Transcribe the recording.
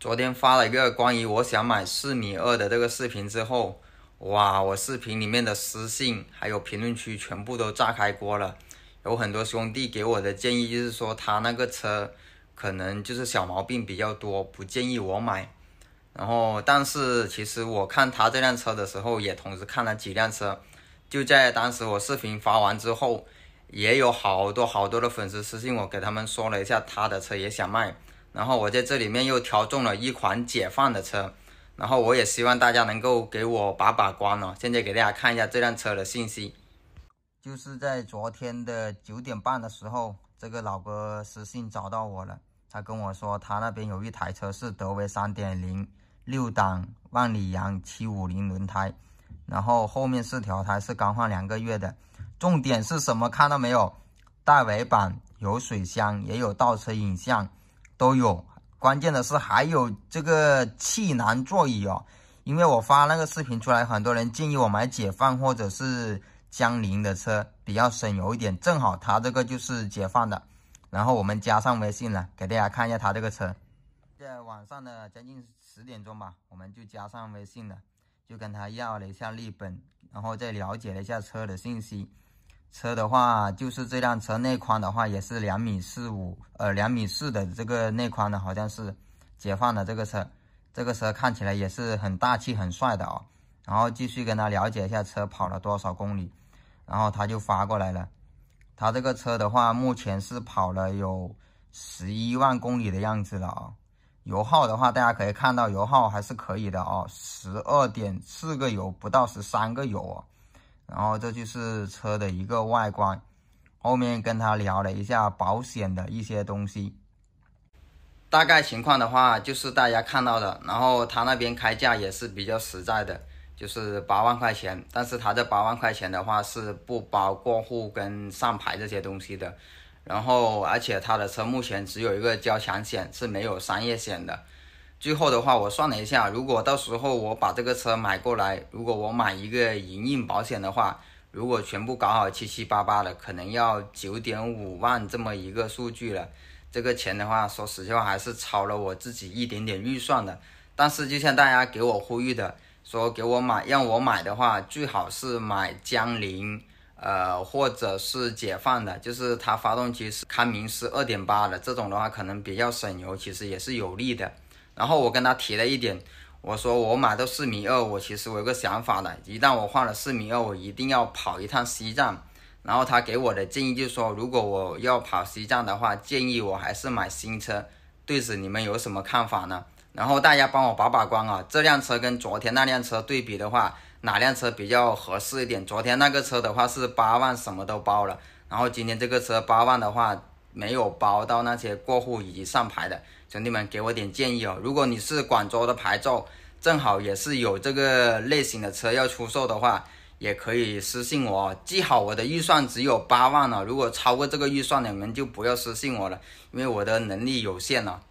昨天发了一个关于我想买四米二的这个视频之后，哇，我视频里面的私信还有评论区全部都炸开锅了。有很多兄弟给我的建议就是说他那个车可能就是小毛病比较多，不建议我买。然后，但是其实我看他这辆车的时候，也同时看了几辆车。就在当时我视频发完之后，也有好多好多的粉丝私信我，给他们说了一下他的车也想卖。然后我在这里面又挑中了一款解放的车，然后我也希望大家能够给我把把关哦。现在给大家看一下这辆车的信息，就是在昨天的九点半的时候，这个老哥私信找到我了，他跟我说他那边有一台车是德威三点零六档，万里扬七五零轮胎，然后后面四条胎是刚换两个月的。重点是什么？看到没有？大尾板，有水箱，也有倒车影像。都有，关键的是还有这个气囊座椅哦，因为我发那个视频出来，很多人建议我买解放或者是江铃的车，比较省油一点，正好他这个就是解放的，然后我们加上微信了，给大家看一下他这个车，在晚上的将近十点钟吧，我们就加上微信了，就跟他要了一下立本，然后再了解了一下车的信息。车的话就是这辆车内宽的话也是两米四五，呃，两米四的这个内宽的，好像是解放的这个车。这个车看起来也是很大气很帅的啊。然后继续跟他了解一下车跑了多少公里，然后他就发过来了。他这个车的话目前是跑了有十一万公里的样子了啊。油耗的话大家可以看到油耗还是可以的哦，十二点四个油不到十三个油哦。然后这就是车的一个外观，后面跟他聊了一下保险的一些东西，大概情况的话就是大家看到的。然后他那边开价也是比较实在的，就是八万块钱。但是他这八万块钱的话是不包过户跟上牌这些东西的。然后而且他的车目前只有一个交强险，是没有商业险的。最后的话，我算了一下，如果到时候我把这个车买过来，如果我买一个营运保险的话，如果全部搞好七七八八的，可能要九点五万这么一个数据了。这个钱的话，说实话还是超了我自己一点点预算的。但是就像大家给我呼吁的，说给我买让我买的话，最好是买江铃，呃，或者是解放的，就是它发动机是康明斯二点八的这种的话，可能比较省油，其实也是有利的。然后我跟他提了一点，我说我买到四米二，我其实我有个想法的，一旦我换了四米二，我一定要跑一趟西藏。然后他给我的建议就是说，如果我要跑西藏的话，建议我还是买新车。对此你们有什么看法呢？然后大家帮我把把关啊，这辆车跟昨天那辆车对比的话，哪辆车比较合适一点？昨天那个车的话是八万，什么都包了，然后今天这个车八万的话。没有包到那些过户以及上牌的兄弟们，给我点建议哦。如果你是广州的牌照，正好也是有这个类型的车要出售的话，也可以私信我。记好，我的预算只有八万了。如果超过这个预算，你们就不要私信我了，因为我的能力有限了。